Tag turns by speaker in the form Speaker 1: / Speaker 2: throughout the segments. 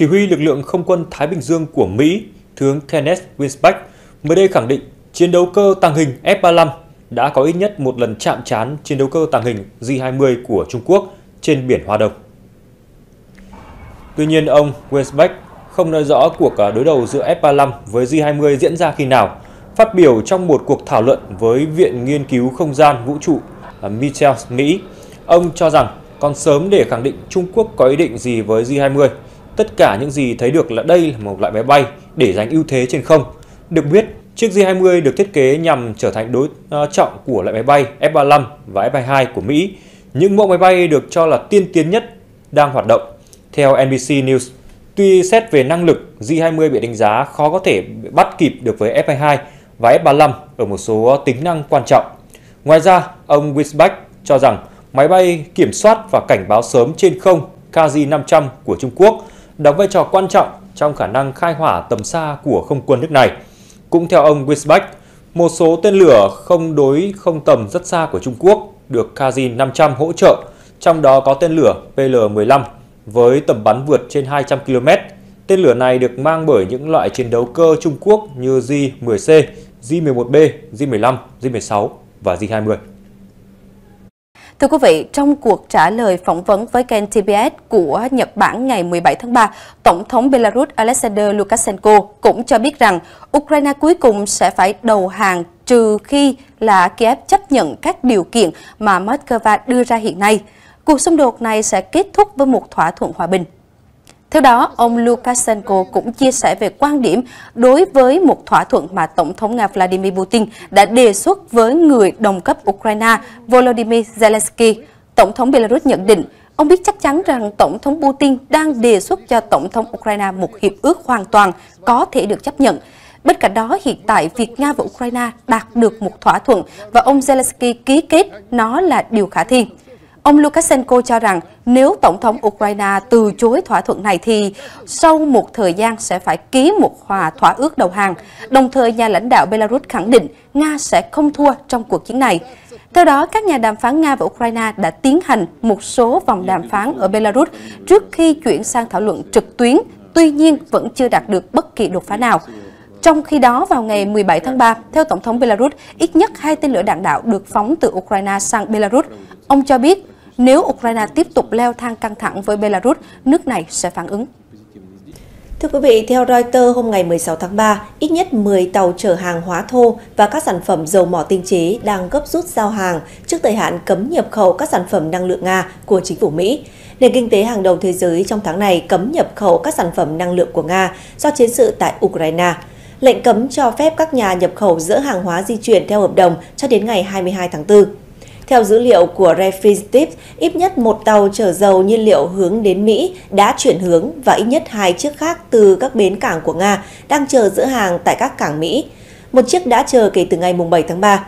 Speaker 1: Chỉ huy lực lượng không quân Thái Bình Dương của Mỹ, tướng Kenneth Winsbeck mới đây khẳng định chiến đấu cơ tàng hình F-35 đã có ít nhất một lần chạm trán chiến đấu cơ tàng hình J-20 của Trung Quốc trên biển Hoa Đông. Tuy nhiên, ông Winsbeck không nói rõ cuộc à, đối đầu giữa F-35 với J-20 diễn ra khi nào. Phát biểu trong một cuộc thảo luận với Viện Nghiên cứu Không gian Vũ trụ à, Michels, Mỹ, ông cho rằng còn sớm để khẳng định Trung Quốc có ý định gì với J-20. Tất cả những gì thấy được là đây là một loại máy bay để giành ưu thế trên không. Được biết, chiếc J-20 được thiết kế nhằm trở thành đối ờ, trọng của loại máy bay F-35 và F-22 của Mỹ. Những mẫu máy bay được cho là tiên tiến nhất đang hoạt động. Theo NBC News, tuy xét về năng lực, J-20 bị đánh giá khó có thể bắt kịp được với F-22 và F-35 ở một số tính năng quan trọng. Ngoài ra, ông Wisbach cho rằng máy bay kiểm soát và cảnh báo sớm trên không KZ-500 của Trung Quốc đóng vai trò quan trọng trong khả năng khai hỏa tầm xa của không quân nước này. Cũng theo ông Wisbach, một số tên lửa không đối không tầm rất xa của Trung Quốc được Kazin 500 hỗ trợ, trong đó có tên lửa PL-15 với tầm bắn vượt trên 200 km. Tên lửa này được mang bởi những loại chiến đấu cơ Trung Quốc như J-10C, J-11B, J-15, J-16 và J-20.
Speaker 2: Thưa quý vị, trong cuộc trả lời phỏng vấn với kênh TBS của Nhật Bản ngày 17 tháng 3, Tổng thống Belarus Alexander Lukashenko cũng cho biết rằng Ukraine cuối cùng sẽ phải đầu hàng trừ khi là Kiev chấp nhận các điều kiện mà Moscow đưa ra hiện nay. Cuộc xung đột này sẽ kết thúc với một thỏa thuận hòa bình. Theo đó, ông Lukashenko cũng chia sẻ về quan điểm đối với một thỏa thuận mà Tổng thống Nga Vladimir Putin đã đề xuất với người đồng cấp Ukraine Volodymyr Zelensky. Tổng thống Belarus nhận định, ông biết chắc chắn rằng Tổng thống Putin đang đề xuất cho Tổng thống Ukraine một hiệp ước hoàn toàn có thể được chấp nhận. Bên cạnh đó, hiện tại việc Nga và Ukraine đạt được một thỏa thuận và ông Zelensky ký kết nó là điều khả thi. Ông Lukashenko cho rằng nếu Tổng thống Ukraine từ chối thỏa thuận này thì sau một thời gian sẽ phải ký một hòa thỏa ước đầu hàng. Đồng thời, nhà lãnh đạo Belarus khẳng định Nga sẽ không thua trong cuộc chiến này. Theo đó, các nhà đàm phán Nga và Ukraine đã tiến hành một số vòng đàm phán ở Belarus trước khi chuyển sang thảo luận trực tuyến, tuy nhiên vẫn chưa đạt được bất kỳ đột phá nào. Trong khi đó, vào ngày 17 tháng 3, theo Tổng thống Belarus, ít nhất hai tên lửa đạn đạo được phóng từ Ukraine sang Belarus. Ông cho biết nếu Ukraine tiếp tục leo thang căng thẳng với Belarus, nước này sẽ phản ứng.
Speaker 3: Thưa quý vị, theo Reuters hôm ngày 16 tháng 3, ít nhất 10 tàu chở hàng hóa thô và các sản phẩm dầu mỏ tinh chế đang gấp rút giao hàng trước thời hạn cấm nhập khẩu các sản phẩm năng lượng Nga của chính phủ Mỹ. Nền kinh tế hàng đầu thế giới trong tháng này cấm nhập khẩu các sản phẩm năng lượng của Nga do chiến sự tại Ukraine. Lệnh cấm cho phép các nhà nhập khẩu giữa hàng hóa di chuyển theo hợp đồng cho đến ngày 22 tháng 4. Theo dữ liệu của Refinitiv, ít nhất một tàu chở dầu nhiên liệu hướng đến Mỹ đã chuyển hướng và ít nhất hai chiếc khác từ các bến cảng của Nga đang chờ giữ hàng tại các cảng Mỹ. Một chiếc đã chờ kể từ ngày 7 tháng 3.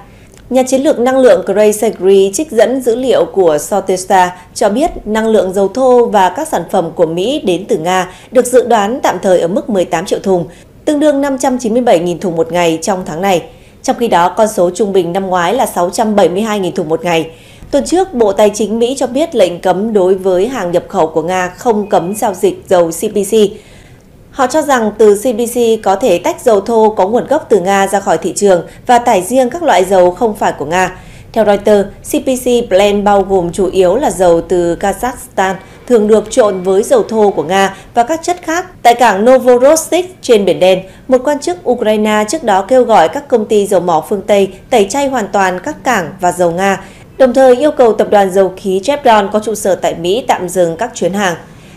Speaker 3: Nhà chiến lược năng lượng Gray Segri trích dẫn dữ liệu của Sotesta cho biết năng lượng dầu thô và các sản phẩm của Mỹ đến từ Nga được dự đoán tạm thời ở mức 18 triệu thùng, tương đương 597.000 thùng một ngày trong tháng này. Trong khi đó, con số trung bình năm ngoái là 672.000 thùng một ngày. Tuần trước, Bộ Tài chính Mỹ cho biết lệnh cấm đối với hàng nhập khẩu của Nga không cấm giao dịch dầu CPC. Họ cho rằng từ CPC có thể tách dầu thô có nguồn gốc từ Nga ra khỏi thị trường và tải riêng các loại dầu không phải của Nga. Theo Reuters, CPC Blend bao gồm chủ yếu là dầu từ Kazakhstan – thường được trộn với dầu thô của Nga và các chất khác tại cảng Novorossiysk trên Biển Đen. Một quan chức Ukraine trước đó kêu gọi các công ty dầu mỏ phương Tây tẩy chay hoàn toàn các cảng và dầu Nga, đồng thời yêu cầu tập đoàn dầu khí Chevron có trụ sở tại Mỹ tạm dừng các chuyến hàng.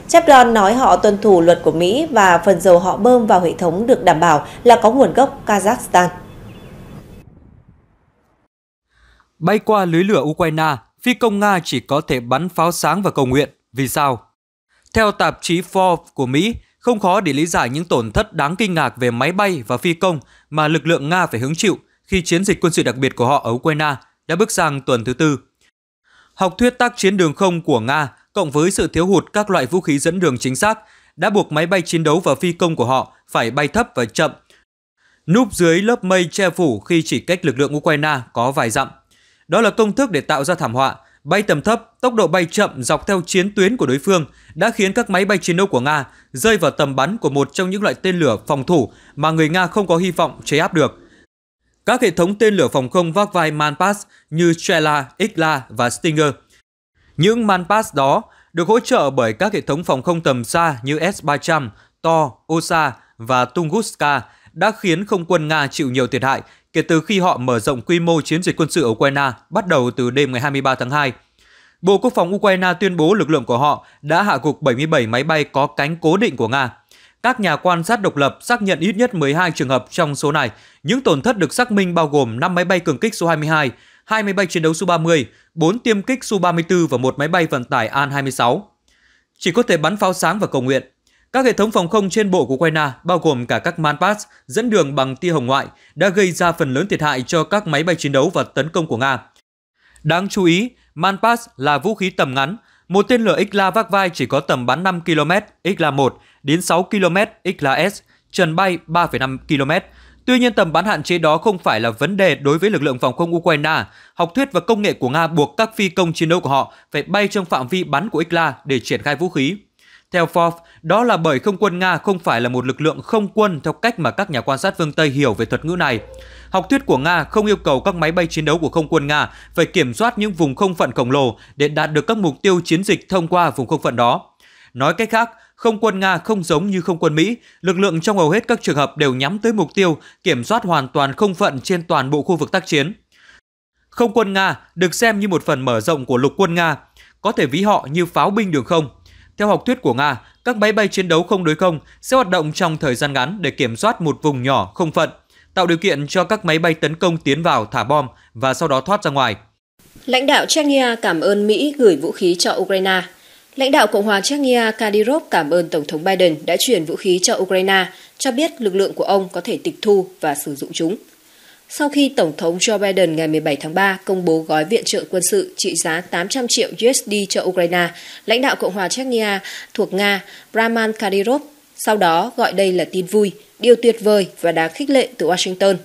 Speaker 3: Chevron nói họ tuân thủ luật của Mỹ và phần dầu họ bơm vào hệ thống được đảm bảo là có nguồn gốc Kazakhstan.
Speaker 4: Bay qua lưới lửa Ukraine, phi công Nga chỉ có thể bắn pháo sáng và cầu nguyện. Vì sao? Theo tạp chí Forbes của Mỹ, không khó để lý giải những tổn thất đáng kinh ngạc về máy bay và phi công mà lực lượng Nga phải hứng chịu khi chiến dịch quân sự đặc biệt của họ ở Ukraine đã bước sang tuần thứ tư. Học thuyết tác chiến đường không của Nga cộng với sự thiếu hụt các loại vũ khí dẫn đường chính xác đã buộc máy bay chiến đấu và phi công của họ phải bay thấp và chậm, núp dưới lớp mây che phủ khi chỉ cách lực lượng Ukraine có vài dặm. Đó là công thức để tạo ra thảm họa bay tầm thấp, tốc độ bay chậm dọc theo chiến tuyến của đối phương đã khiến các máy bay chiến đấu của Nga rơi vào tầm bắn của một trong những loại tên lửa phòng thủ mà người Nga không có hy vọng chế áp được. Các hệ thống tên lửa phòng không vác vai Manpass như Strela, Ikla và Stinger. Những Manpass đó được hỗ trợ bởi các hệ thống phòng không tầm xa như S-300, Tor, Osa và Tunguska đã khiến không quân Nga chịu nhiều thiệt hại kể từ khi họ mở rộng quy mô chiến dịch quân sự ở Ukraine bắt đầu từ đêm ngày 23 tháng 2. Bộ Quốc phòng Ukraine tuyên bố lực lượng của họ đã hạ gục 77 máy bay có cánh cố định của Nga. Các nhà quan sát độc lập xác nhận ít nhất 12 trường hợp trong số này. Những tổn thất được xác minh bao gồm 5 máy bay cường kích su 22, 2 máy bay chiến đấu Su-30, 4 tiêm kích Su-34 và một máy bay vận tải An-26. Chỉ có thể bắn pháo sáng và cầu nguyện. Các hệ thống phòng không trên bộ của Ukraine, bao gồm cả các Manpads dẫn đường bằng tia hồng ngoại, đã gây ra phần lớn thiệt hại cho các máy bay chiến đấu và tấn công của Nga. Đáng chú ý, Manpads là vũ khí tầm ngắn, một tên lửa Xla vác vai chỉ có tầm bắn 5 km Xla-1 đến 6 km Xla-S, trần bay 3,5 km. Tuy nhiên, tầm bắn hạn chế đó không phải là vấn đề đối với lực lượng phòng không Ukraine. Học thuyết và công nghệ của Nga buộc các phi công chiến đấu của họ phải bay trong phạm vi bắn của Xla để triển khai vũ khí. Theo Forbes, đó là bởi không quân Nga không phải là một lực lượng không quân theo cách mà các nhà quan sát phương Tây hiểu về thuật ngữ này. Học thuyết của Nga không yêu cầu các máy bay chiến đấu của không quân Nga phải kiểm soát những vùng không phận khổng lồ để đạt được các mục tiêu chiến dịch thông qua vùng không phận đó. Nói cách khác, không quân Nga không giống như không quân Mỹ, lực lượng trong hầu hết các trường hợp đều nhắm tới mục tiêu kiểm soát hoàn toàn không phận trên toàn bộ khu vực tác chiến. Không quân Nga được xem như một phần mở rộng của lục quân Nga, có thể ví họ như pháo binh đường không – theo học thuyết của Nga, các máy bay chiến đấu không đối không sẽ hoạt động trong thời gian ngắn để kiểm soát một vùng nhỏ không phận, tạo điều kiện cho các máy bay tấn công tiến vào thả bom và sau đó thoát ra ngoài.
Speaker 5: Lãnh đạo Chechnya cảm ơn Mỹ gửi vũ khí cho Ukraine. Lãnh đạo Cộng hòa Chechnya Kadyrov cảm ơn Tổng thống Biden đã chuyển vũ khí cho Ukraine, cho biết lực lượng của ông có thể tịch thu và sử dụng chúng sau khi Tổng thống Joe Biden ngày 17 tháng 3 công bố gói viện trợ quân sự trị giá 800 triệu USD cho Ukraine, lãnh đạo Cộng hòa Chechnya thuộc Nga Raman Kadyrov sau đó gọi đây là tin vui, điều tuyệt vời và đáng khích lệ từ Washington.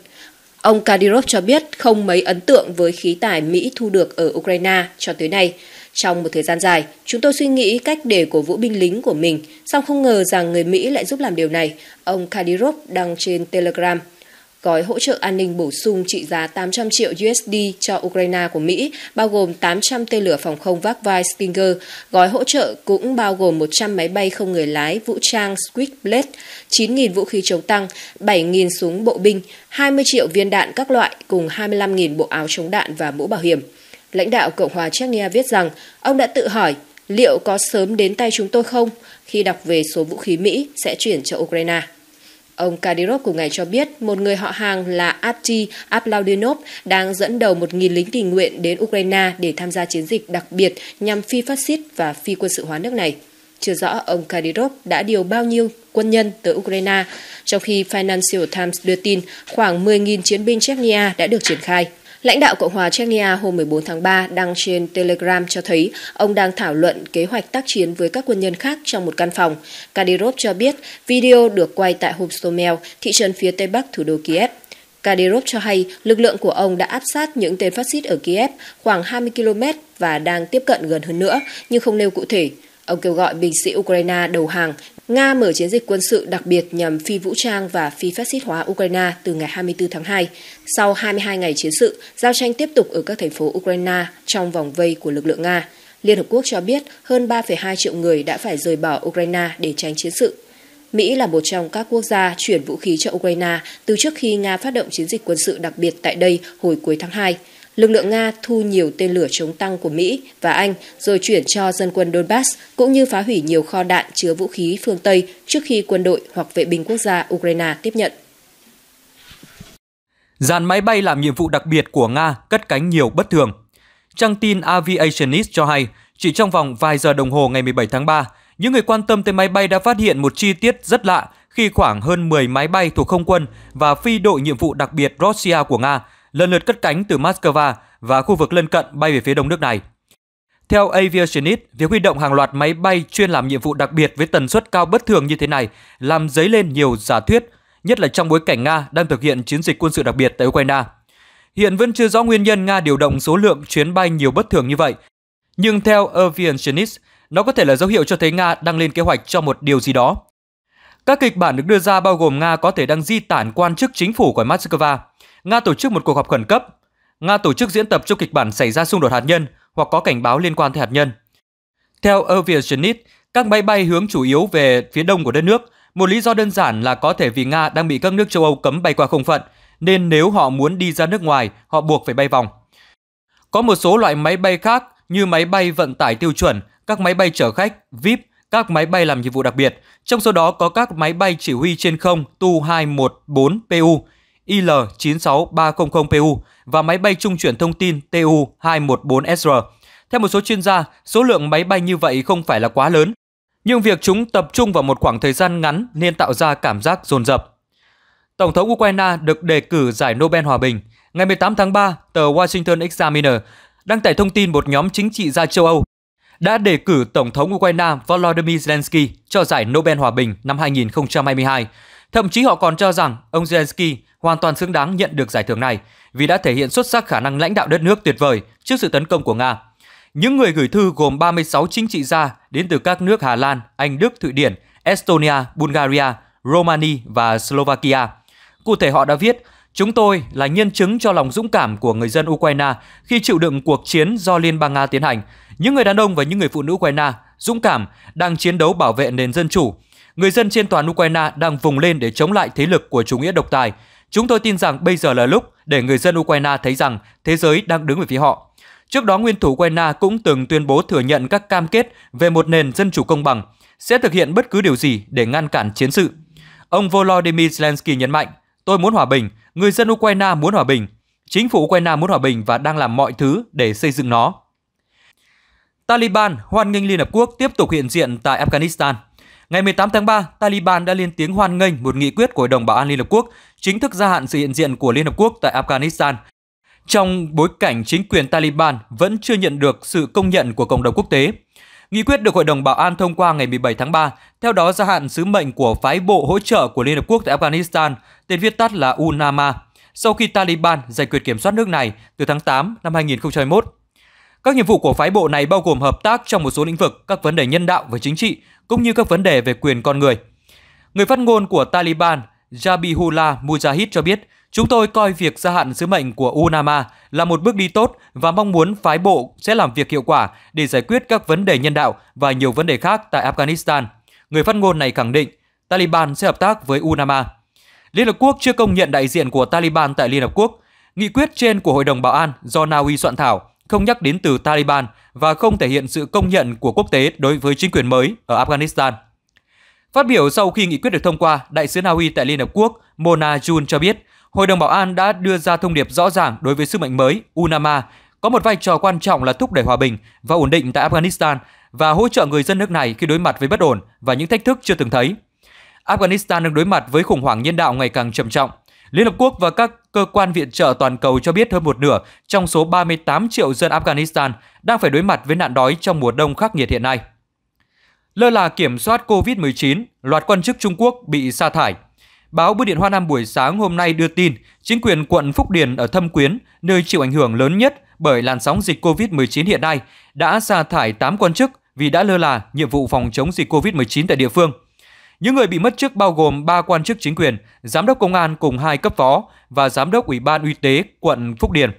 Speaker 5: Ông Kadyrov cho biết không mấy ấn tượng với khí tài Mỹ thu được ở Ukraine cho tới nay. Trong một thời gian dài, chúng tôi suy nghĩ cách để cổ vũ binh lính của mình, song không ngờ rằng người Mỹ lại giúp làm điều này, ông Kadyrov đăng trên Telegram gói hỗ trợ an ninh bổ sung trị giá 800 triệu USD cho Ukraine của Mỹ, bao gồm 800 tên lửa phòng không Vakvai Stinger. Gói hỗ trợ cũng bao gồm 100 máy bay không người lái vũ trang Switchblade, 9.000 vũ khí chống tăng, 7.000 súng bộ binh, 20 triệu viên đạn các loại cùng 25.000 bộ áo chống đạn và mũ bảo hiểm. Lãnh đạo Cộng hòa Chechnya viết rằng ông đã tự hỏi liệu có sớm đến tay chúng tôi không khi đọc về số vũ khí Mỹ sẽ chuyển cho Ukraine. Ông Kadyrov cùng ngày cho biết một người họ hàng là Abdi Aplaudinov đang dẫn đầu 1.000 lính tình nguyện đến Ukraine để tham gia chiến dịch đặc biệt nhằm phi phát xít và phi quân sự hóa nước này. Chưa rõ ông Kadyrov đã điều bao nhiêu quân nhân tới Ukraine, trong khi Financial Times đưa tin khoảng 10.000 chiến binh Chechnya đã được triển khai. Lãnh đạo Cộng hòa Chechnya hôm 14 tháng 3 đăng trên Telegram cho thấy ông đang thảo luận kế hoạch tác chiến với các quân nhân khác trong một căn phòng. Kadyrov cho biết video được quay tại Hostomel, thị trấn phía tây bắc thủ đô Kiev. Kadyrov cho hay lực lượng của ông đã áp sát những tên phát xít ở Kiev khoảng 20 km và đang tiếp cận gần hơn nữa, nhưng không nêu cụ thể. Ông kêu gọi binh sĩ Ukraine đầu hàng. Nga mở chiến dịch quân sự đặc biệt nhằm phi vũ trang và phi phát xít hóa Ukraine từ ngày 24 tháng 2. Sau 22 ngày chiến sự, giao tranh tiếp tục ở các thành phố Ukraine trong vòng vây của lực lượng Nga. Liên Hợp Quốc cho biết hơn 3,2 triệu người đã phải rời bỏ Ukraine để tránh chiến sự. Mỹ là một trong các quốc gia chuyển vũ khí cho Ukraine từ trước khi Nga phát động chiến dịch quân sự đặc biệt tại đây hồi cuối tháng 2 lực lượng Nga thu nhiều tên lửa chống tăng của Mỹ và Anh rồi chuyển cho dân quân Donbass cũng như phá hủy nhiều kho đạn chứa vũ khí phương Tây trước khi quân đội hoặc vệ binh quốc gia Ukraine tiếp nhận.
Speaker 4: Dàn máy bay làm nhiệm vụ đặc biệt của Nga cất cánh nhiều bất thường. Trang tin Aviationist cho hay, chỉ trong vòng vài giờ đồng hồ ngày 17 tháng 3, những người quan tâm tới máy bay đã phát hiện một chi tiết rất lạ khi khoảng hơn 10 máy bay thuộc không quân và phi đội nhiệm vụ đặc biệt Russia của Nga lần lượt cất cánh từ Moscow và khu vực lân cận bay về phía đông nước này. Theo Aviationist, việc huy động hàng loạt máy bay chuyên làm nhiệm vụ đặc biệt với tần suất cao bất thường như thế này làm dấy lên nhiều giả thuyết, nhất là trong bối cảnh Nga đang thực hiện chiến dịch quân sự đặc biệt tại Ukraine. Hiện vẫn chưa rõ nguyên nhân Nga điều động số lượng chuyến bay nhiều bất thường như vậy, nhưng theo Aviationist, nó có thể là dấu hiệu cho thấy Nga đang lên kế hoạch cho một điều gì đó. Các kịch bản được đưa ra bao gồm Nga có thể đang di tản quan chức chính phủ khỏi Moscow, Nga tổ chức một cuộc họp khẩn cấp. Nga tổ chức diễn tập trong kịch bản xảy ra xung đột hạt nhân hoặc có cảnh báo liên quan tới hạt nhân. Theo Aviationist, các máy bay hướng chủ yếu về phía đông của đất nước. Một lý do đơn giản là có thể vì Nga đang bị các nước châu Âu cấm bay qua không phận, nên nếu họ muốn đi ra nước ngoài, họ buộc phải bay vòng. Có một số loại máy bay khác như máy bay vận tải tiêu chuẩn, các máy bay chở khách, VIP, các máy bay làm nhiệm vụ đặc biệt. Trong số đó có các máy bay chỉ huy trên không Tu-214PU IL-96300PU và máy bay trung chuyển thông tin TU-214SR. Theo một số chuyên gia, số lượng máy bay như vậy không phải là quá lớn, nhưng việc chúng tập trung vào một khoảng thời gian ngắn nên tạo ra cảm giác dồn dập. Tổng thống Ukraine được đề cử giải Nobel Hòa Bình. Ngày 18 tháng 3, tờ Washington Examiner đăng tải thông tin một nhóm chính trị gia châu Âu đã đề cử Tổng thống Ukraine Volodymyr Zelensky cho giải Nobel Hòa Bình năm 2022 Thậm chí họ còn cho rằng ông Zelensky hoàn toàn xứng đáng nhận được giải thưởng này vì đã thể hiện xuất sắc khả năng lãnh đạo đất nước tuyệt vời trước sự tấn công của Nga. Những người gửi thư gồm 36 chính trị gia đến từ các nước Hà Lan, Anh, Đức, Thụy Điển, Estonia, Bulgaria, Romania và Slovakia. Cụ thể họ đã viết, Chúng tôi là nhân chứng cho lòng dũng cảm của người dân Ukraine khi chịu đựng cuộc chiến do Liên bang Nga tiến hành. Những người đàn ông và những người phụ nữ Ukraine dũng cảm đang chiến đấu bảo vệ nền dân chủ, Người dân trên toàn Ukraine đang vùng lên để chống lại thế lực của chủ nghĩa độc tài. Chúng tôi tin rằng bây giờ là lúc để người dân Ukraine thấy rằng thế giới đang đứng về phía họ. Trước đó, nguyên thủ Ukraine cũng từng tuyên bố thừa nhận các cam kết về một nền dân chủ công bằng, sẽ thực hiện bất cứ điều gì để ngăn cản chiến sự. Ông Volodymyr Zelensky nhấn mạnh, tôi muốn hòa bình, người dân Ukraine muốn hòa bình, chính phủ Ukraine muốn hòa bình và đang làm mọi thứ để xây dựng nó. Taliban hoan nghênh Liên Hợp Quốc tiếp tục hiện diện tại Afghanistan – Ngày 18 tháng 3, Taliban đã lên tiếng hoan nghênh một nghị quyết của Hội đồng Bảo an Liên Hợp Quốc chính thức gia hạn sự hiện diện của Liên Hợp Quốc tại Afghanistan. Trong bối cảnh chính quyền Taliban vẫn chưa nhận được sự công nhận của cộng đồng quốc tế, Nghị quyết được Hội đồng Bảo an thông qua ngày 17 tháng 3, theo đó gia hạn sứ mệnh của phái bộ hỗ trợ của Liên Hợp Quốc tại Afghanistan, tên viết tắt là UNAMA, sau khi Taliban giành quyền kiểm soát nước này từ tháng 8 năm 2021. Các nhiệm vụ của phái bộ này bao gồm hợp tác trong một số lĩnh vực, các vấn đề nhân đạo và chính trị, cũng như các vấn đề về quyền con người. Người phát ngôn của Taliban Jabihullah Mujahid cho biết, Chúng tôi coi việc gia hạn sứ mệnh của UNAMA là một bước đi tốt và mong muốn phái bộ sẽ làm việc hiệu quả để giải quyết các vấn đề nhân đạo và nhiều vấn đề khác tại Afghanistan. Người phát ngôn này khẳng định Taliban sẽ hợp tác với UNAMA. Liên Hợp Quốc chưa công nhận đại diện của Taliban tại Liên Hợp Quốc. Nghị quyết trên của Hội đồng Bảo an do Na Uy soạn thảo không nhắc đến từ Taliban và không thể hiện sự công nhận của quốc tế đối với chính quyền mới ở Afghanistan. Phát biểu sau khi nghị quyết được thông qua, Đại sứ Na Uy tại Liên Hợp Quốc Mona Jun cho biết, Hội đồng Bảo an đã đưa ra thông điệp rõ ràng đối với sức mạnh mới UNAMA có một vai trò quan trọng là thúc đẩy hòa bình và ổn định tại Afghanistan và hỗ trợ người dân nước này khi đối mặt với bất ổn và những thách thức chưa từng thấy. Afghanistan đang đối mặt với khủng hoảng nhân đạo ngày càng trầm trọng. Liên Hợp Quốc và các cơ quan viện trợ toàn cầu cho biết hơn một nửa trong số 38 triệu dân Afghanistan đang phải đối mặt với nạn đói trong mùa đông khắc nghiệt hiện nay. Lơ là kiểm soát COVID-19, loạt quan chức Trung Quốc bị sa thải. Báo Bưu điện Hoa Nam buổi sáng hôm nay đưa tin, chính quyền quận Phúc Điền ở Thâm Quyến, nơi chịu ảnh hưởng lớn nhất bởi làn sóng dịch COVID-19 hiện nay, đã sa thải 8 quan chức vì đã lơ là nhiệm vụ phòng chống dịch COVID-19 tại địa phương – những người bị mất chức bao gồm 3 quan chức chính quyền, giám đốc công an cùng hai cấp phó và giám đốc Ủy ban Y tế quận Phúc Điền.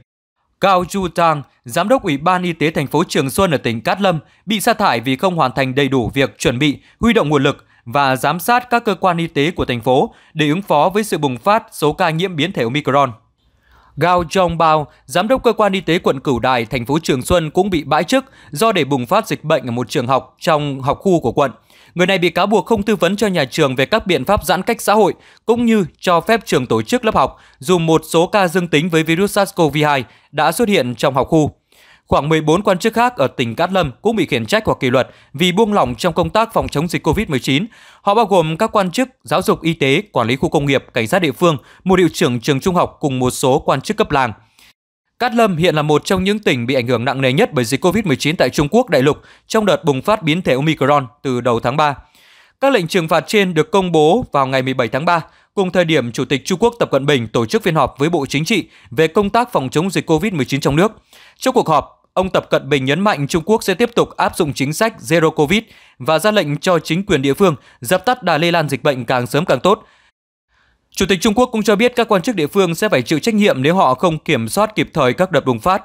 Speaker 4: Cao Chu Tang, giám đốc Ủy ban Y tế thành phố Trường Xuân ở tỉnh Cát Lâm, bị sa thải vì không hoàn thành đầy đủ việc chuẩn bị, huy động nguồn lực và giám sát các cơ quan y tế của thành phố để ứng phó với sự bùng phát số ca nhiễm biến thể Omicron. Gao Jong Bao, giám đốc cơ quan y tế quận Cửu Đài, thành phố Trường Xuân cũng bị bãi chức do để bùng phát dịch bệnh ở một trường học trong học khu của quận. Người này bị cáo buộc không tư vấn cho nhà trường về các biện pháp giãn cách xã hội cũng như cho phép trường tổ chức lớp học dù một số ca dương tính với virus SARS-CoV-2 đã xuất hiện trong học khu. Khoảng 14 quan chức khác ở tỉnh Cát Lâm cũng bị khiển trách hoặc kỷ luật vì buông lỏng trong công tác phòng chống dịch COVID-19. Họ bao gồm các quan chức giáo dục y tế, quản lý khu công nghiệp, cảnh sát địa phương, một hiệu trưởng trường trung học cùng một số quan chức cấp làng. Cát Lâm hiện là một trong những tỉnh bị ảnh hưởng nặng nề nhất bởi dịch COVID-19 tại Trung Quốc đại lục trong đợt bùng phát biến thể Omicron từ đầu tháng 3. Các lệnh trừng phạt trên được công bố vào ngày 17 tháng 3, cùng thời điểm Chủ tịch Trung Quốc Tập Cận Bình tổ chức phiên họp với Bộ Chính trị về công tác phòng chống dịch COVID-19 trong nước. Trong cuộc họp, ông Tập Cận Bình nhấn mạnh Trung Quốc sẽ tiếp tục áp dụng chính sách Zero Covid và ra lệnh cho chính quyền địa phương dập tắt đà lây lan dịch bệnh càng sớm càng tốt – Chủ tịch Trung Quốc cũng cho biết các quan chức địa phương sẽ phải chịu trách nhiệm nếu họ không kiểm soát kịp thời các đợt bùng phát.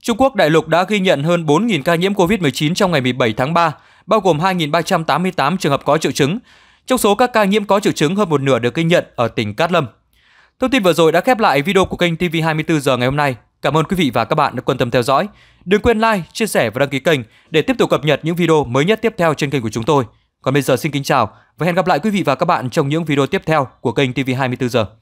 Speaker 4: Trung Quốc đại lục đã ghi nhận hơn 4.000 ca nhiễm COVID-19 trong ngày 17 tháng 3, bao gồm 2.388 trường hợp có triệu chứng. Trong số các ca nhiễm có triệu chứng hơn một nửa được ghi nhận ở tỉnh Cát Lâm. Thông tin vừa rồi đã khép lại video của kênh TV24 giờ ngày hôm nay. Cảm ơn quý vị và các bạn đã quan tâm theo dõi. Đừng quên like, chia sẻ và đăng ký kênh để tiếp tục cập nhật những video mới nhất tiếp theo trên kênh của chúng tôi. Còn bây giờ xin kính chào và hẹn gặp lại quý vị và các bạn trong những video tiếp theo của kênh TV24 giờ.